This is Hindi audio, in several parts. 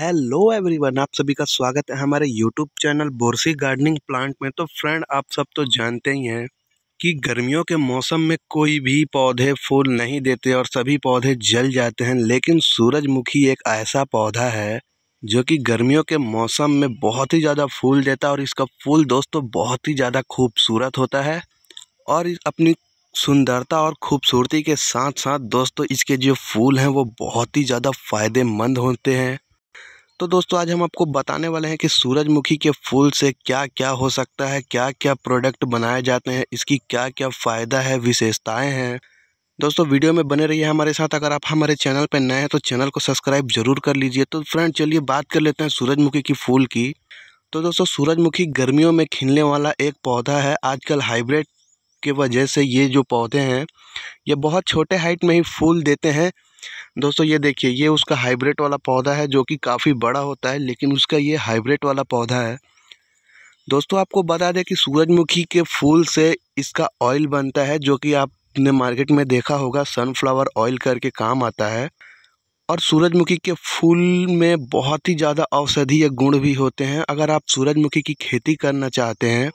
हेलो एवरीवन आप सभी का स्वागत है हमारे यूट्यूब चैनल बोरसी गार्डनिंग प्लांट में तो फ्रेंड आप सब तो जानते ही हैं कि गर्मियों के मौसम में कोई भी पौधे फूल नहीं देते और सभी पौधे जल जाते हैं लेकिन सूरजमुखी एक ऐसा पौधा है जो कि गर्मियों के मौसम में बहुत ही ज़्यादा फूल देता है और इसका फूल दोस्तों तो बहुत ही ज़्यादा खूबसूरत होता है और अपनी सुंदरता और खूबसूरती के साथ साथ दोस्तों इसके जो फूल हैं वो बहुत ही ज़्यादा फ़ायदेमंद होते हैं तो दोस्तों आज हम आपको बताने वाले हैं कि सूरजमुखी के फूल से क्या क्या हो सकता है क्या क्या प्रोडक्ट बनाए जाते हैं इसकी क्या क्या फ़ायदा है विशेषताएं हैं दोस्तों वीडियो में बने रहिए हमारे साथ अगर आप हमारे चैनल पर नए हैं तो चैनल को सब्सक्राइब जरूर कर लीजिए तो फ्रेंड चलिए बात कर लेते हैं सूरजमुखी की फूल की तो दोस्तों सूरजमुखी गर्मियों में खिलने वाला एक पौधा है आजकल हाइब्रिड के वजह से ये जो पौधे हैं ये बहुत छोटे हाइट में ही फूल देते हैं दोस्तों ये देखिए ये उसका हाइब्रिड वाला पौधा है जो कि काफ़ी बड़ा होता है लेकिन उसका ये हाइब्रिड वाला पौधा है दोस्तों आपको बता दें कि सूरजमुखी के फूल से इसका ऑयल बनता है जो कि आपने मार्केट में देखा होगा सनफ्लावर ऑयल करके काम आता है और सूरजमुखी के फूल में बहुत ही ज़्यादा औषधीय गुण भी होते हैं अगर आप सूरजमुखी की खेती करना चाहते हैं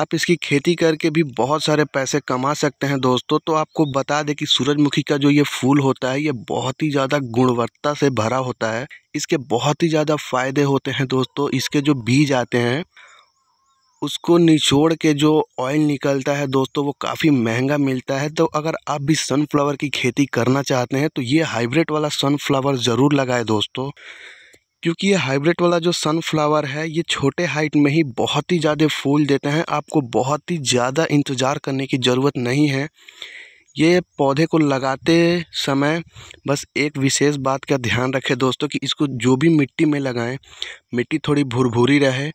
आप इसकी खेती करके भी बहुत सारे पैसे कमा सकते हैं दोस्तों तो आपको बता दें कि सूरजमुखी का जो ये फूल होता है ये बहुत ही ज़्यादा गुणवत्ता से भरा होता है इसके बहुत ही ज़्यादा फ़ायदे होते हैं दोस्तों इसके जो बीज आते हैं उसको निचोड़ के जो ऑयल निकलता है दोस्तों वो काफ़ी महंगा मिलता है तो अगर आप भी सनफ्लावर की खेती करना चाहते हैं तो ये हाइब्रिड वाला सनफ्लावर ज़रूर लगाए दोस्तों क्योंकि ये हाइब्रिड वाला जो सनफ्लावर है ये छोटे हाइट में ही बहुत ही ज़्यादा फूल देते हैं आपको बहुत ही ज़्यादा इंतज़ार करने की ज़रूरत नहीं है ये पौधे को लगाते समय बस एक विशेष बात का ध्यान रखें दोस्तों कि इसको जो भी मिट्टी में लगाएं मिट्टी थोड़ी भुरभुरी रहे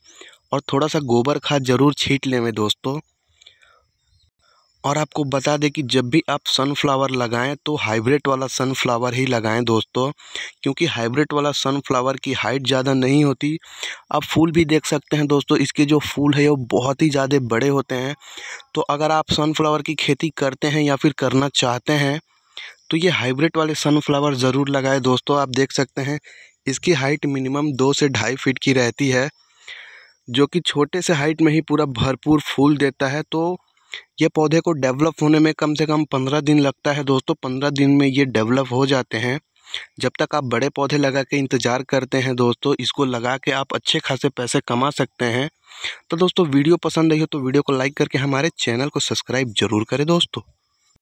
और थोड़ा सा गोबर खाद ज़रूर छीट लें दोस्तों और आपको बता दें कि जब भी आप सनफ्लावर लगाएं तो हाइब्रिड वाला सनफ्लावर ही लगाएं दोस्तों क्योंकि हाइब्रिड वाला सनफ्लावर की हाइट ज़्यादा नहीं होती आप फूल भी देख सकते हैं दोस्तों इसके जो फूल है वो बहुत ही ज़्यादा बड़े होते हैं तो अगर आप सनफ्लावर की खेती करते हैं या फिर करना चाहते हैं तो ये हाइब्रिड वाले सनफ्लावर ज़रूर लगाएँ दोस्तों आप देख सकते हैं इसकी हाइट मिनिमम दो से ढाई फिट की रहती है जो कि छोटे से हाइट में ही पूरा भरपूर फूल देता है तो ये पौधे को डेवलप होने में कम से कम पंद्रह दिन लगता है दोस्तों पंद्रह दिन में ये डेवलप हो जाते हैं जब तक आप बड़े पौधे लगा के इंतज़ार करते हैं दोस्तों इसको लगा के आप अच्छे खासे पैसे कमा सकते हैं तो दोस्तों वीडियो पसंद आई हो तो वीडियो को लाइक करके हमारे चैनल को सब्सक्राइब ज़रूर करें दोस्तों